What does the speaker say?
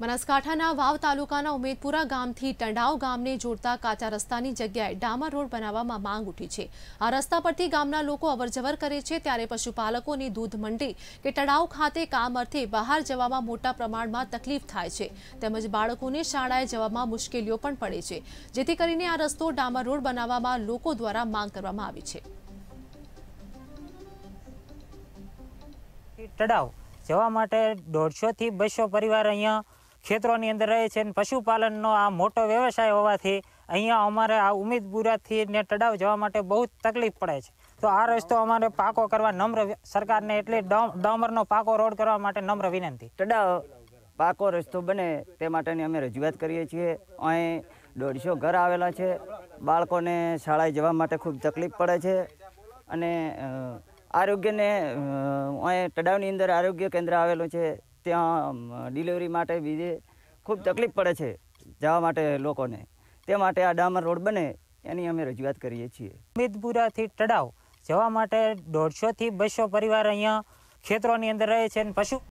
બનાસકાંઠાના વાવ તાલુકાના ઉમેદપુરા ગામથી ટંડાવ ગામને જોડતા કાચા રસ્તાની જગ્યાએ ડામર રોડ બનાવવામાં માંગ ઉઠી છે આ રસ્તા પરથી ગામના લોકો અવરજવર કરે છે ત્યારે પશુપાલકોની દૂધ મંડી કે ટંડાવ ખાતે કામ અર્થે બહાર જવામાં મોટા પ્રમાણમાં તકલીફ થાય છે તેમજ બાળકોને શાળાએ જવામાં મુશ્કેલીઓ પણ પડે છે જેથી કરીને આ રસ્તો ડામર રોડ બનાવવામાં લોકો દ્વારા માંગ કરવામાં આવી છે ટડાવ જવા માટે દોઢસોથી બસો પરિવાર અહીંયા ખેતરોની અંદર રહે છે અને પશુપાલનનો આ મોટો વ્યવસાય હોવાથી અહીંયા અમારે આ ઉમેદપુરાથી ને તળાવ જવા માટે બહુ તકલીફ પડે છે તો આ રસ્તો અમારે પાકો કરવા નમ્ર સરકારને એટલે ડામરનો પાકો રોડ કરવા માટે નમ્ર વિનંતી તળાવ પાકો રસ્તો બને તે માટેની અમે રજૂઆત કરીએ છીએ અહીં દોઢસો ઘર આવેલા છે બાળકોને શાળાએ જવા માટે ખૂબ તકલીફ પડે છે અને આરોગ્યને અહીં તળાવની અંદર આરોગ્ય કેન્દ્ર આવેલું છે ત્યાં ડિલિવરી માટે બીજે ખૂબ તકલીફ પડે છે જવા માટે લોકોને તે માટે આ ડામર રોડ બને એની અમે રજૂઆત કરીએ છીએ ઉમેદપુરાથી તળાવ જવા માટે દોઢસોથી બસો પરિવાર અહીંયા ખેતરોની અંદર રહે છે અને પશુ